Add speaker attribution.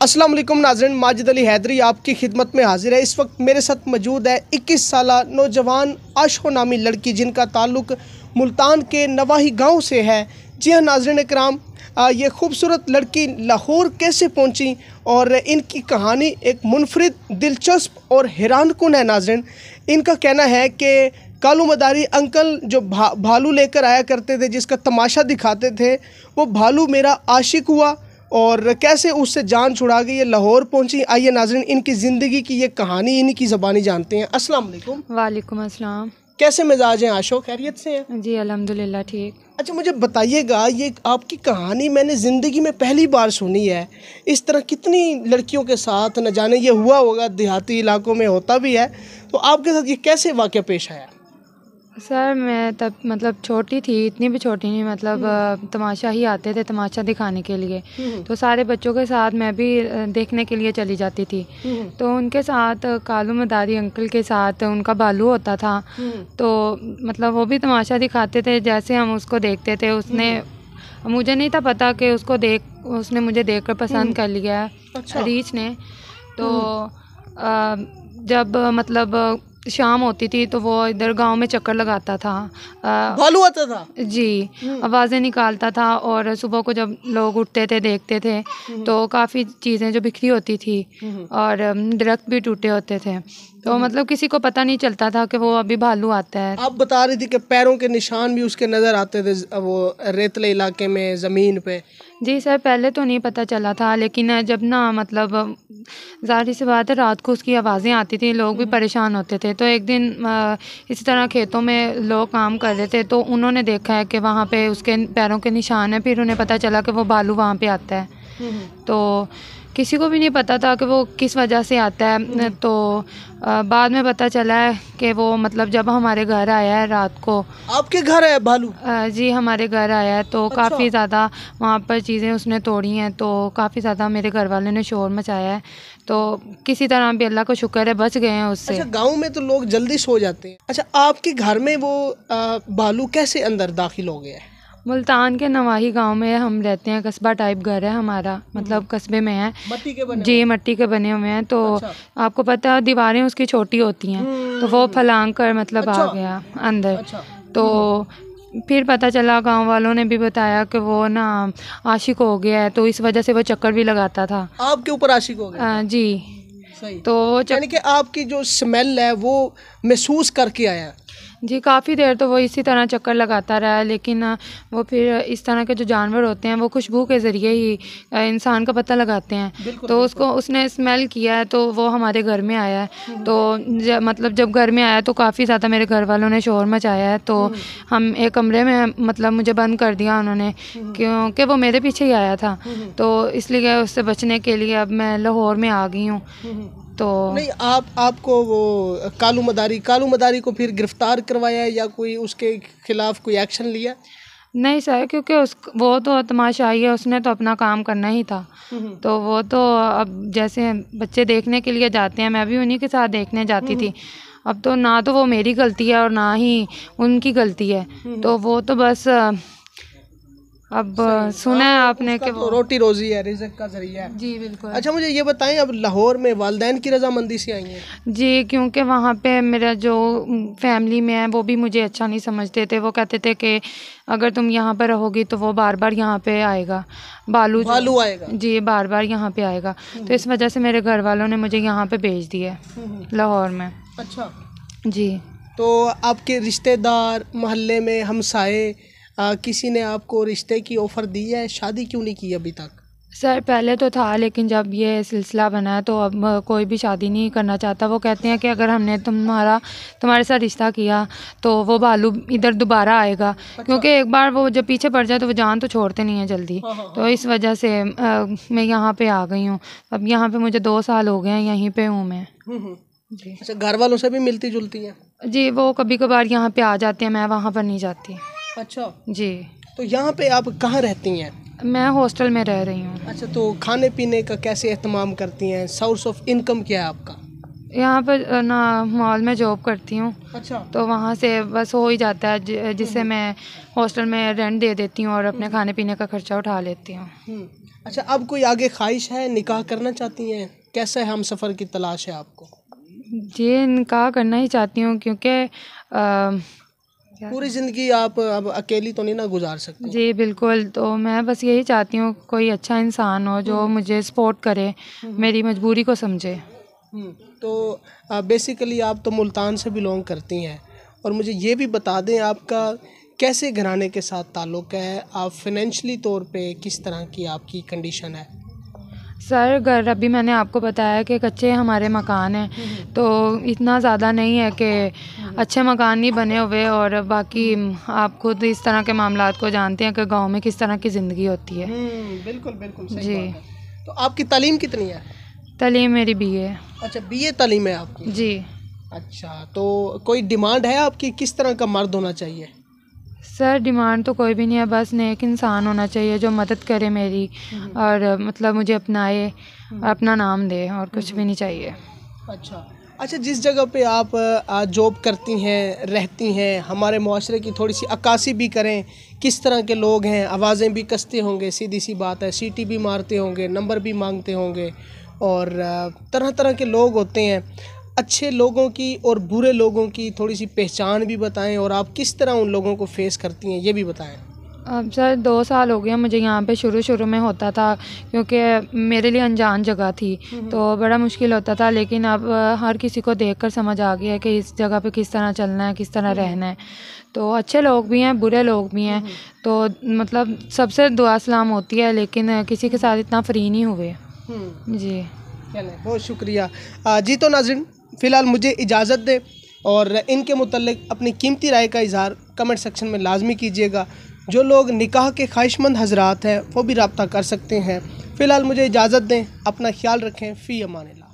Speaker 1: असलम नाजरन माजिद अली हैदरी आपकी खिदमत में हाजिर है इस वक्त मेरे साथ मौजूद है 21 साल नौजवान आशो नामी लड़की जिनका ताल्लुक मुल्तान के नवाही गांव से है जी हाँ नाजरन कराम ये खूबसूरत लड़की लाहौर कैसे पहुंची और इनकी कहानी एक मुनफरद दिलचस्प और हैरान कन है नाजरन इनका कहना है कि कालू मदारी अंकल जो भा, भालू लेकर आया करते थे जिसका तमाशा दिखाते थे वो भालू मेरा आशिक हुआ और कैसे उससे जान छुड़ा के ये लाहौर पहुंची आइए नाजरन इनकी ज़िंदगी की ये कहानी इनकी ज़बानी जानते हैं
Speaker 2: अस्सलाम वालेकुम वालेकुम अस्सलाम
Speaker 1: कैसे मिजाज हैं
Speaker 2: आशो खैरियत से हैं जी अलहमदिल्ला ठीक
Speaker 1: अच्छा मुझे बताइएगा ये आपकी कहानी मैंने ज़िंदगी में पहली बार सुनी है इस तरह कितनी लड़कियों के साथ न जाने ये हुआ होगा देहाती इलाकों में होता भी है तो आपके साथ ये कैसे वाक़ पेश आया
Speaker 2: सर मैं तब मतलब छोटी थी इतनी भी छोटी नहीं मतलब हम्म। तमाशा ही आते थे तमाशा दिखाने के लिए हम्म। तो सारे बच्चों के साथ मैं भी देखने के लिए चली जाती थी हम्म। तो उनके साथ कालू मदारी अंकल के साथ उनका बालू होता था तो मतलब वो भी तमाशा दिखाते थे जैसे हम उसको देखते थे उसने मुझे नहीं था पता कि उसको देख उसने मुझे देख कर पसंद कर लिया अच्छा। रीच ने तो आ, जब मतलब शाम होती थी तो वो इधर गांव में चक्कर लगाता था भालू आता तो था जी हम्म। आवाज़ें निकालता था और सुबह को जब लोग उठते थे देखते थे हम्म। तो काफ़ी चीज़ें जो बिखरी होती थी हम्म। और दरख्त भी टूटे होते थे तो हम्म। मतलब किसी को पता नहीं चलता था कि वो अभी भालू आता है आप
Speaker 1: बता रही थी कि पैरों के निशान भी उसके नज़र आते थे वो रेतले इलाके में ज़मीन पे
Speaker 2: जी सर पहले तो नहीं पता चला था लेकिन जब ना मतलब जाहिर सी बात है रात को उसकी आवाज़ें आती थी लोग भी हम्म। परेशान होते थे तो एक दिन इसी तरह खेतों में लोग काम कर रहे थे तो उन्होंने देखा है कि वहाँ पे उसके पैरों के निशान है फिर उन्हें पता चला कि वो भालू वहाँ पे आता है हम्म। तो किसी को भी नहीं पता था कि वो किस वजह से आता है हम्म। तो आ, बाद में पता चला है कि वो मतलब जब हमारे घर आया है रात को आपके घर आया भालू आ, जी हमारे घर आया है तो अच्छा। काफ़ी ज़्यादा वहाँ पर चीज़ें उसने तोड़ी हैं तो काफ़ी ज़्यादा मेरे घर वाले ने शोर मचाया है तो किसी तरह भी अल्लाह का शुक्र है बच गए हैं उससे अच्छा गाँव
Speaker 1: में तो लोग जल्दी सो जाते हैं अच्छा आपके घर में वो भालू कैसे अंदर दाखिल हो गया है
Speaker 2: मुल्तान के नवाही गांव में हम रहते हैं कस्बा टाइप घर है हमारा मतलब हम्म। कस्बे में है मट्टी के बने जी मट्टी के बने हुए हैं तो अच्छा। आपको पता है दीवारें उसकी छोटी होती हैं तो वो हम्म। फलांग कर मतलब अच्छा। आ गया अंदर अच्छा। तो हम्म। फिर पता चला गांव वालों ने भी बताया कि वो ना आशिक हो गया है तो इस वजह से वो चक्कर भी लगाता था
Speaker 1: आपके ऊपर आशिक हो गया जी तो यानी कि आपकी जो स्मेल है वो
Speaker 2: महसूस करके आया जी काफ़ी देर तो वो इसी तरह चक्कर लगाता रहा लेकिन वो फिर इस तरह के जो जानवर होते हैं वो खुशबू के ज़रिए ही इंसान का पता लगाते हैं तो उसको उसने स्मेल किया है तो वो हमारे घर में आया है हम्म। तो ज, मतलब जब घर में आया तो काफ़ी ज़्यादा मेरे घर वालों ने शोर मचाया है तो हम्म। हम एक कमरे में मतलब मुझे बंद कर दिया उन्होंने हम्म। क्योंकि वो मेरे पीछे ही आया था तो इसलिए उससे बचने के लिए अब मैं लाहौर में आ गई
Speaker 1: हूँ तो नहीं आप आपको वो कालू मदारी कालू मदारी को फिर गिरफ्तार करवाया या कोई उसके खिलाफ कोई एक्शन लिया
Speaker 2: नहीं सर क्योंकि उस वो तो तमाशाई है उसने तो अपना काम करना ही था हम्म, हम्म। तो वो तो अब जैसे बच्चे देखने के लिए जाते हैं मैं भी उन्हीं के साथ देखने जाती हम्म, थी अब तो ना तो वो मेरी गलती है और ना ही उनकी गलती है तो वो तो बस अब सुना है हाँ, आपने कि तो रोटी रोजी
Speaker 1: है रिजक का जरिया है जी बिल्कुल
Speaker 2: अच्छा मुझे ये बताएं अब लाहौर में वालदेन की रजामंदी से आई है जी क्योंकि वहाँ पे मेरा जो फैमिली में है वो भी मुझे अच्छा नहीं समझते थे वो कहते थे कि अगर तुम यहाँ पर रहोगी तो वो बार बार यहाँ पे आएगा बालू बालू आएगा जी बार बार यहाँ पे आएगा हम्म। तो इस वजह से मेरे घर वालों ने मुझे यहाँ पे भेज दिया हम्म, हम्म। लाहौर में अच्छा जी
Speaker 1: तो आपके रिश्तेदार मोहल्ले में हमसाए आ, किसी ने आपको रिश्ते की ऑफ़र दी है शादी क्यों नहीं की अभी तक
Speaker 2: सर पहले तो था लेकिन जब ये सिलसिला बना है तो अब कोई भी शादी नहीं करना चाहता वो कहते हैं कि अगर हमने तुम्हारा तुम्हारे साथ रिश्ता किया तो वो भालू इधर दोबारा आएगा अच्छा। क्योंकि एक बार वो जब पीछे पड़ जाए तो वो जान तो छोड़ते नहीं है जल्दी हाँ, हाँ हाँ। तो इस वजह से आ, मैं यहाँ पे आ गई हूँ अब यहाँ पे मुझे दो साल हो गए हैं यहीं पर हूँ मैं
Speaker 1: हम्म, हम्म। अच्छा घर वालों से भी मिलती जुलती है
Speaker 2: जी वो कभी कभार यहाँ पर आ जाते हैं मैं वहाँ पर नहीं जाती अच्छा जी तो यहाँ पे आप कहाँ रहती हैं मैं हॉस्टल में रह रही हूँ
Speaker 1: अच्छा तो खाने पीने का कैसे अहतमाम करती हैं सोर्स ऑफ इनकम क्या है आपका
Speaker 2: यहाँ पर ना मॉल में जॉब करती हूँ अच्छा तो वहाँ से बस हो ही जाता है जिससे हम्म। मैं हॉस्टल में रेंट दे देती हूँ और अपने हम्म। खाने पीने का खर्चा उठा लेती हूँ
Speaker 1: हम्म। अच्छा अब कोई आगे ख्वाहिश है निकाह करना चाहती हैं कैसा है हम सफ़र की तलाश है आपको
Speaker 2: जी निकाह करना ही चाहती हूँ क्योंकि पूरी ज़िंदगी आप अब अकेली तो नहीं ना गुजार सकते जी बिल्कुल तो मैं बस यही चाहती हूँ कोई अच्छा इंसान हो जो हम्म। मुझे सपोर्ट करे हम्म। मेरी मजबूरी को समझे हम्म,
Speaker 1: तो बेसिकली आप तो मुल्तान से बिलोंग करती हैं और मुझे ये भी बता दें आपका कैसे घराने के साथ ताल्लुक़ है आप फिनेंशली तौर पे किस तरह की आपकी कंडीशन है
Speaker 2: सर घर अभी मैंने आपको बताया कि कच्चे हमारे मकान हैं तो इतना ज़्यादा नहीं है कि अच्छे मकान नहीं बने हुए और बाकी आप खुद इस तरह के मामला को जानते हैं कि गांव में किस तरह की ज़िंदगी होती है
Speaker 1: हम्म, बिल्कुल बिल्कुल सही जी है।
Speaker 2: तो आपकी तलीम कितनी है तलीम मेरी बी ए अच्छा बी ए तलीम है आपकी जी
Speaker 1: अच्छा तो कोई डिमांड है आपकी किस तरह का मर्द होना चाहिए
Speaker 2: सर डिमांड तो कोई भी नहीं है बस नेक इंसान होना चाहिए जो मदद करे मेरी हम्म। और मतलब मुझे अपनाए हम्म। अपना नाम दे और कुछ भी हम्म। नहीं चाहिए
Speaker 1: अच्छा अच्छा जिस जगह पे आप जॉब करती हैं रहती हैं हमारे माशरे की थोड़ी सी अक्सी भी करें किस तरह के लोग हैं आवाज़ें भी कसते होंगे सीधी सी बात है सीटी भी मारते होंगे नंबर भी मांगते होंगे और तरह तरह के लोग होते हैं अच्छे लोगों की और बुरे लोगों की थोड़ी सी पहचान भी बताएं और आप किस तरह उन लोगों को फेस करती हैं ये भी बताएं
Speaker 2: अब सर दो साल हो गया मुझे यहाँ पे शुरू शुरू में होता था क्योंकि मेरे लिए अनजान जगह थी हम्म, हम्म। तो बड़ा मुश्किल होता था लेकिन अब हर किसी को देखकर समझ आ गया है कि इस जगह पे किस तरह चलना है किस तरह हम्म, रहना है तो अच्छे लोग भी हैं बुरे लोग भी हैं तो मतलब सबसे दुआ सलाम होती है लेकिन किसी के साथ इतना फ्री नहीं हुए जी
Speaker 1: बहुत शुक्रिया जी तो नाजिन फ़िलहाल मुझे इजाज़त दें और इनके मतलब अपनी कीमती राय का इजहार कमेंट सेक्शन में लाजमी कीजिएगा जो लोग निकाह के ख्वाहिशमंद हजरात हैं वो भी रबता कर सकते हैं फ़िलहाल मुझे इजाज़त दें अपना ख्याल रखें फ़ी अमान ला